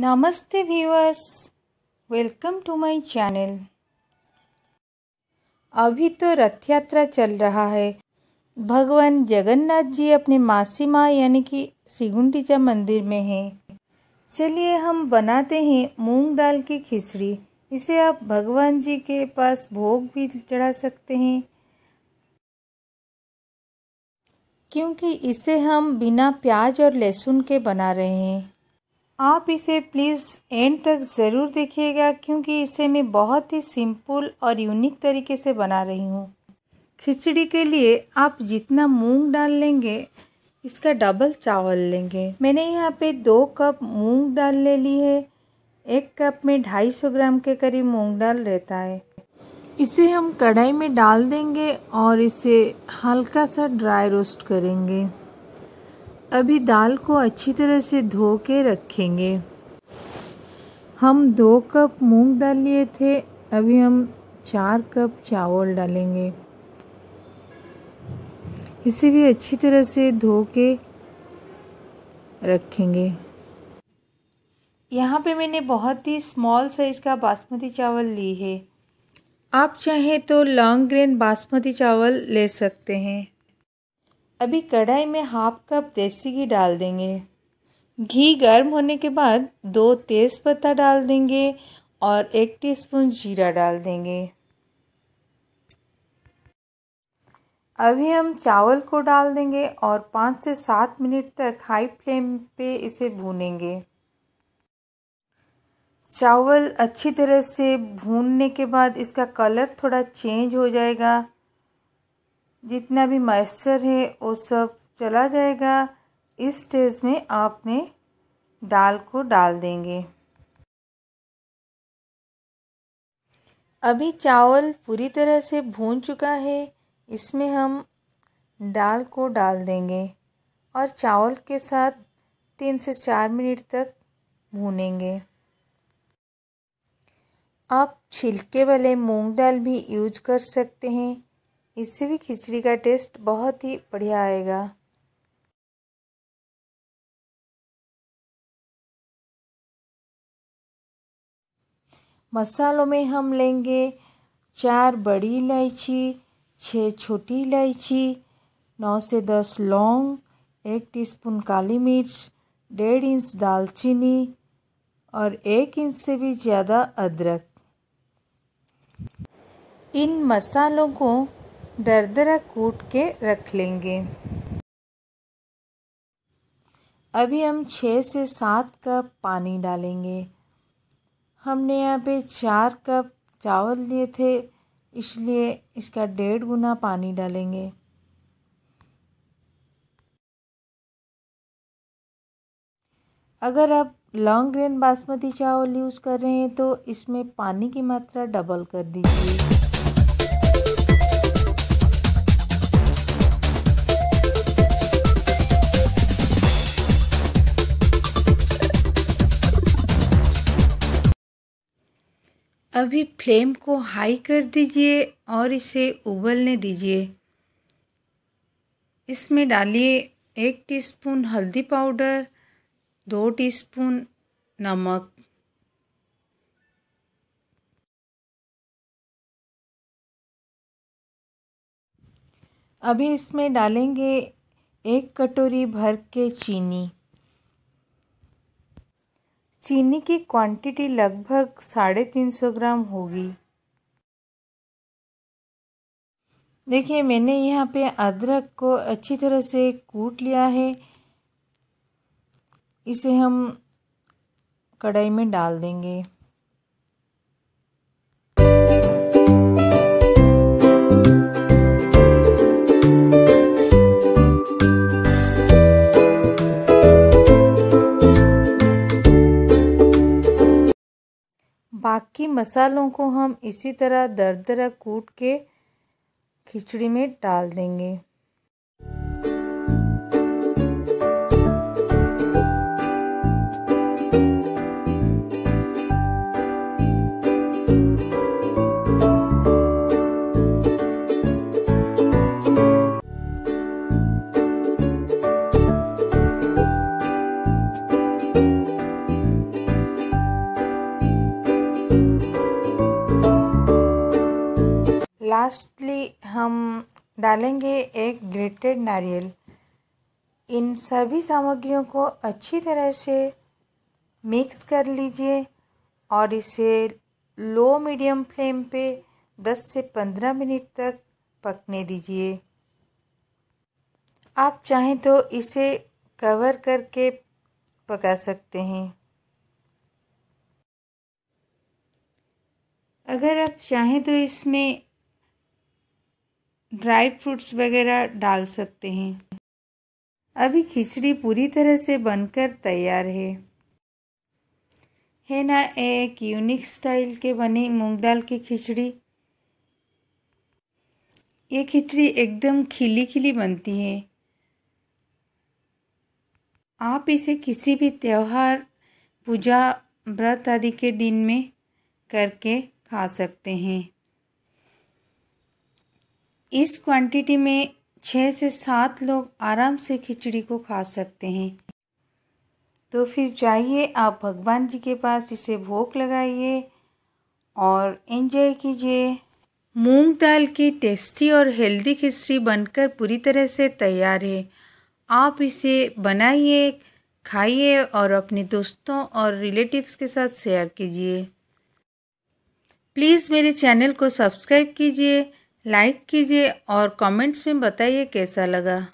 नमस्ते viewers welcome to my channel अभी तो रथ यात्रा चल रहा है भगवान जगन्नाथ जी अपने मासी माँ यानी कि श्रीगुंडीचा मंदिर में हैं चलिए हम बनाते हैं मूंग दाल की खिचड़ी इसे आप भगवान जी के पास भोग भी चढ़ा सकते हैं क्योंकि इसे हम बिना प्याज और लहसुन के बना रहे हैं आप इसे प्लीज़ एंड तक ज़रूर देखिएगा क्योंकि इसे मैं बहुत ही सिंपल और यूनिक तरीके से बना रही हूँ खिचड़ी के लिए आप जितना मूंग डाल लेंगे इसका डबल चावल लेंगे मैंने यहाँ पे दो कप मूंग डाल ले ली है एक कप में ढाई सौ ग्राम के करीब मूंग डाल रहता है इसे हम कढ़ाई में डाल देंगे और इसे हल्का सा ड्राई रोस्ट करेंगे अभी दाल को अच्छी तरह से धो के रखेंगे हम दो कप मूंग दाल लिए थे अभी हम चार कप चावल डालेंगे इसे भी अच्छी तरह से धो के रखेंगे यहाँ पे मैंने बहुत ही स्मॉल साइज़ का बासमती चावल ली है आप चाहें तो लॉन्ग ग्रेन बासमती चावल ले सकते हैं अभी कढ़ाई में हाफ कप देसी घी डाल देंगे घी गर्म होने के बाद दो तेज़ पत्ता डाल देंगे और एक टीस्पून जीरा डाल देंगे अभी हम चावल को डाल देंगे और पाँच से सात मिनट तक हाई फ्लेम पे इसे भूनेंगे चावल अच्छी तरह से भूनने के बाद इसका कलर थोड़ा चेंज हो जाएगा जितना भी मॉइस्चर है वो सब चला जाएगा इस स्टेज में आपने दाल को डाल देंगे अभी चावल पूरी तरह से भून चुका है इसमें हम दाल को डाल देंगे और चावल के साथ तीन से चार मिनट तक भूनेंगे आप छिलके वाले मूंग दाल भी यूज कर सकते हैं इससे भी खिचड़ी का टेस्ट बहुत ही बढ़िया आएगा मसालों में हम लेंगे चार बड़ी इलायची छः छोटी इलायची नौ से दस लौंग एक टीस्पून काली मिर्च डेढ़ इंच दालचीनी और एक इंच से भी ज़्यादा अदरक इन मसालों को दरदरा कूट के रख लेंगे अभी हम छः से सात कप पानी डालेंगे हमने यहाँ पे चार कप चावल लिए थे इसलिए इसका डेढ़ गुना पानी डालेंगे अगर आप लॉन्ग ग्रेन बासमती चावल यूज़ कर रहे हैं तो इसमें पानी की मात्रा डबल कर दीजिए अभी फ्लेम को हाई कर दीजिए और इसे उबलने दीजिए इसमें डालिए एक टीस्पून हल्दी पाउडर दो टीस्पून नमक अभी इसमें डालेंगे एक कटोरी भर के चीनी चीनी की क्वांटिटी लगभग साढ़े तीन सौ ग्राम होगी देखिए मैंने यहाँ पे अदरक को अच्छी तरह से कूट लिया है इसे हम कढ़ाई में डाल देंगे कि मसालों को हम इसी तरह दर दरा कूट के खिचड़ी में डाल देंगे लास्टली हम डालेंगे एक ग्रेटेड नारियल इन सभी सामग्रियों को अच्छी तरह से मिक्स कर लीजिए और इसे लो मीडियम फ्लेम पे 10 से 15 मिनट तक पकने दीजिए आप चाहें तो इसे कवर करके पका सकते हैं अगर आप चाहें तो इसमें ड्राई फ्रूट्स वगैरह डाल सकते हैं अभी खिचड़ी पूरी तरह से बनकर तैयार है है ना एक यूनिक स्टाइल के बनी मूंग दाल की खिचड़ी ये खिचड़ी एकदम खिली खिली बनती है आप इसे किसी भी त्यौहार पूजा व्रत आदि के दिन में करके खा सकते हैं इस क्वांटिटी में छः से सात लोग आराम से खिचड़ी को खा सकते हैं तो फिर जाइए आप भगवान जी के पास इसे भोग लगाइए और एंजॉय कीजिए मूंग दाल की टेस्टी और हेल्दी खिचड़ी बनकर पूरी तरह से तैयार है आप इसे बनाइए खाइए और अपने दोस्तों और रिलेटिव्स के साथ शेयर कीजिए प्लीज़ मेरे चैनल को सब्सक्राइब कीजिए लाइक कीजिए और कमेंट्स में बताइए कैसा लगा